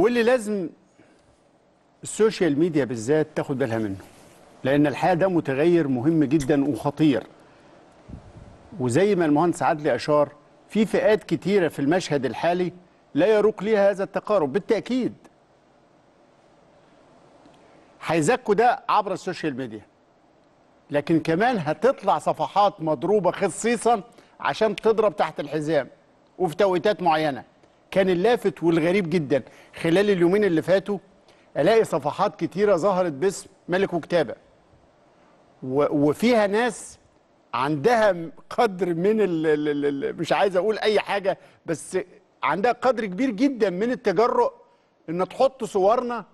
واللي لازم السوشيال ميديا بالذات تاخد بالها منه لان الحقيقه ده متغير مهم جدا وخطير وزي ما المهندس عدلي اشار في فئات كتيره في المشهد الحالي لا يروق ليها هذا التقارب بالتاكيد هيزكوا ده عبر السوشيال ميديا لكن كمان هتطلع صفحات مضروبه خصيصا عشان تضرب تحت الحزام وفي توقيتات معينه كان اللافت والغريب جدا خلال اليومين اللي فاتوا الاقي صفحات كتيره ظهرت باسم ملك وكتابه وفيها ناس عندها قدر من الـ الـ الـ مش عايز اقول اي حاجه بس عندها قدر كبير جدا من التجرؤ ان تحط صورنا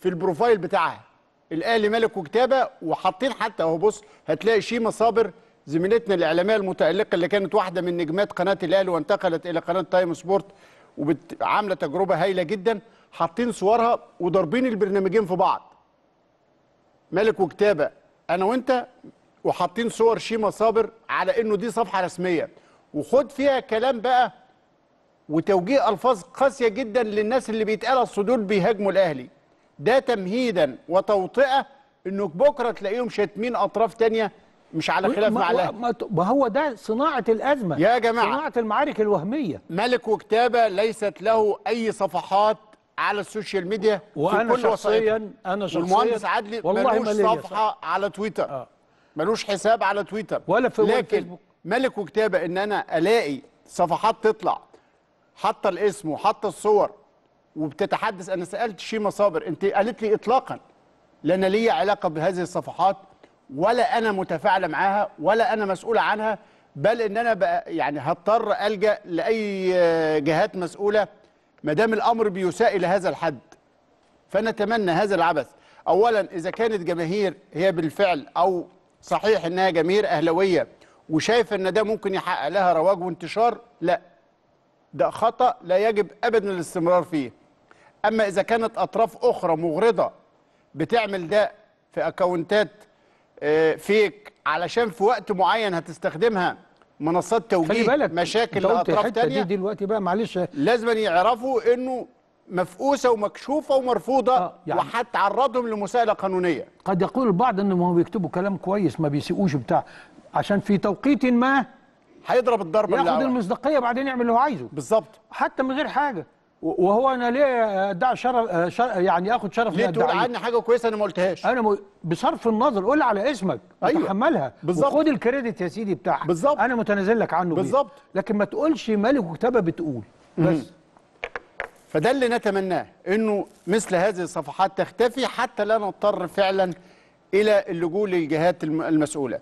في البروفايل بتاعها الاهلي ملك وكتابه وحاطين حتى اهو بص هتلاقي شيما صابر زميلتنا الاعلاميه المتالقه اللي كانت واحده من نجمات قناه الاهلي وانتقلت الى قناه تايم سبورت وعامله تجربه هايله جدا حاطين صورها وضاربين البرنامجين في بعض ملك وكتابه انا وانت وحاطين صور شيما صابر على انه دي صفحه رسميه وخد فيها كلام بقى وتوجيه الفاظ قاسيه جدا للناس اللي بيتقال الصدور بيهاجموا الاهلي ده تمهيدا وتوطئه انك بكره تلاقيهم شاتمين اطراف تانيه مش على طيب، خلاف مع الاهلي هو ده صناعه الازمه يا جماعه صناعه المعارك الوهميه ملك وكتابه ليست له اي صفحات على السوشيال ميديا وانا في كل شخصيا انا شخصيا والمهندس عدلي ملوش صفحه صح. على تويتر آه. ملوش حساب على تويتر ولا في لكن ملك وكتابه ان انا الاقي صفحات تطلع حاطه الاسم وحاطه الصور وبتتحدث انا سالت شيما صابر انت قالت لي اطلاقا لان ليا علاقه بهذه الصفحات ولا انا متفاعله معاها ولا انا مسؤول عنها بل ان انا بقى يعني هضطر الجا لاي جهات مسؤوله ما دام الامر بيساء الى هذا الحد فنتمنى هذا العبث اولا اذا كانت جماهير هي بالفعل او صحيح انها جماهير اهلاويه وشايفه ان ده ممكن يحقق لها رواج وانتشار لا ده خطا لا يجب ابدا الاستمرار فيه اما اذا كانت اطراف اخرى مغرضه بتعمل ده في اكونتات آه، فيك علشان في وقت معين هتستخدمها منصات توجيه خلي بالك مشاكل لاطراف تانية دي دلوقتي بقى معلش لازم يعرفوا انه مفقوسه ومكشوفه ومرفوضه آه يعني وهتعرضهم لمساءله قانونيه قد يقول البعض ان ما هو بيكتبوا كلام كويس ما بيسيئوش بتاع عشان في توقيت ما هيضرب الضربه ياخد المصداقيه بعدين يعمل اللي هو عايزه بالظبط حتى من غير حاجه وهو انا ليه ادعي شرف آه، شر يعني اخد شرف ليه تقول عني حاجه كويسه انا ما قلتهاش انا م... بصرف النظر قول على اسمك أيوة. تحملها بالظبط وخد الكريدت يا سيدي بتاعها بالظبط انا متنازل لك عنه بالظبط لكن ما تقولش ملك وكتابه بتقول بس فده اللي نتمناه انه مثل هذه الصفحات تختفي حتى لا نضطر فعلا الى اللجوء للجهات المسؤوله